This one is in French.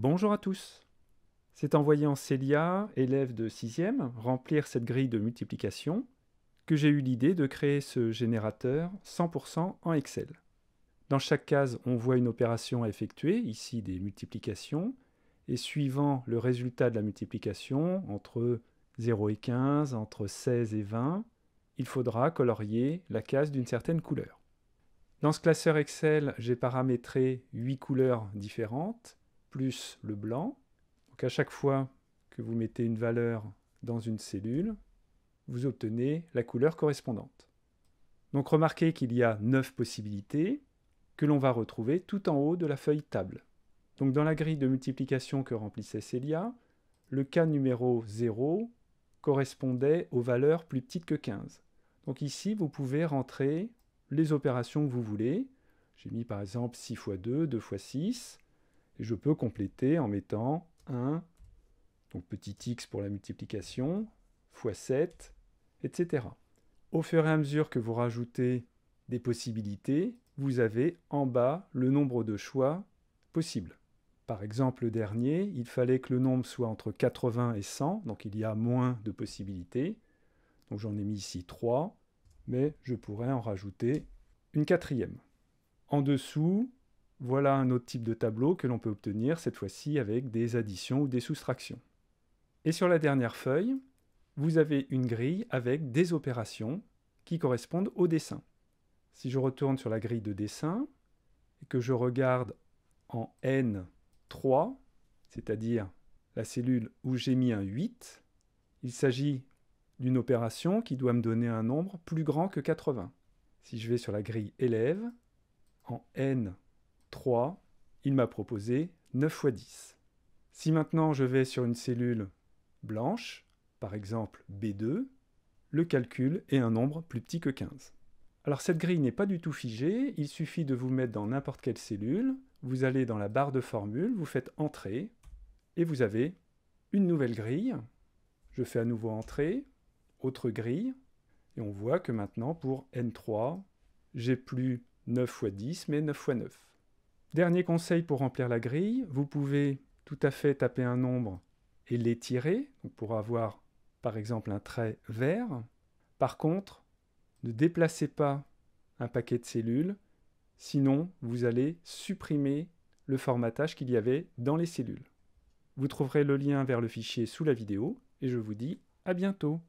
Bonjour à tous. C'est en voyant Célia, élève de 6e, remplir cette grille de multiplication, que j'ai eu l'idée de créer ce générateur 100% en Excel. Dans chaque case, on voit une opération à effectuer, ici des multiplications, et suivant le résultat de la multiplication, entre 0 et 15, entre 16 et 20, il faudra colorier la case d'une certaine couleur. Dans ce classeur Excel, j'ai paramétré 8 couleurs différentes, plus le blanc. Donc à chaque fois que vous mettez une valeur dans une cellule, vous obtenez la couleur correspondante. Donc remarquez qu'il y a 9 possibilités que l'on va retrouver tout en haut de la feuille table. Donc dans la grille de multiplication que remplissait Célia, le cas numéro 0 correspondait aux valeurs plus petites que 15. Donc ici, vous pouvez rentrer les opérations que vous voulez. J'ai mis par exemple 6 x 2, 2 x 6 je peux compléter en mettant 1, donc petit x pour la multiplication, fois 7, etc. Au fur et à mesure que vous rajoutez des possibilités, vous avez en bas le nombre de choix possibles. Par exemple, le dernier, il fallait que le nombre soit entre 80 et 100, donc il y a moins de possibilités. Donc j'en ai mis ici 3, mais je pourrais en rajouter une quatrième. En dessous, voilà un autre type de tableau que l'on peut obtenir, cette fois-ci avec des additions ou des soustractions. Et sur la dernière feuille, vous avez une grille avec des opérations qui correspondent au dessin. Si je retourne sur la grille de dessin et que je regarde en N3, c'est-à-dire la cellule où j'ai mis un 8, il s'agit d'une opération qui doit me donner un nombre plus grand que 80. Si je vais sur la grille élève, en N3, 3, il m'a proposé 9 x 10. Si maintenant je vais sur une cellule blanche, par exemple B2, le calcul est un nombre plus petit que 15. Alors cette grille n'est pas du tout figée, il suffit de vous mettre dans n'importe quelle cellule, vous allez dans la barre de formule, vous faites Entrée, et vous avez une nouvelle grille. Je fais à nouveau Entrée, autre grille, et on voit que maintenant pour N3, j'ai plus 9 x 10, mais 9 x 9. Dernier conseil pour remplir la grille, vous pouvez tout à fait taper un nombre et l'étirer pour avoir par exemple un trait vert. Par contre, ne déplacez pas un paquet de cellules, sinon vous allez supprimer le formatage qu'il y avait dans les cellules. Vous trouverez le lien vers le fichier sous la vidéo et je vous dis à bientôt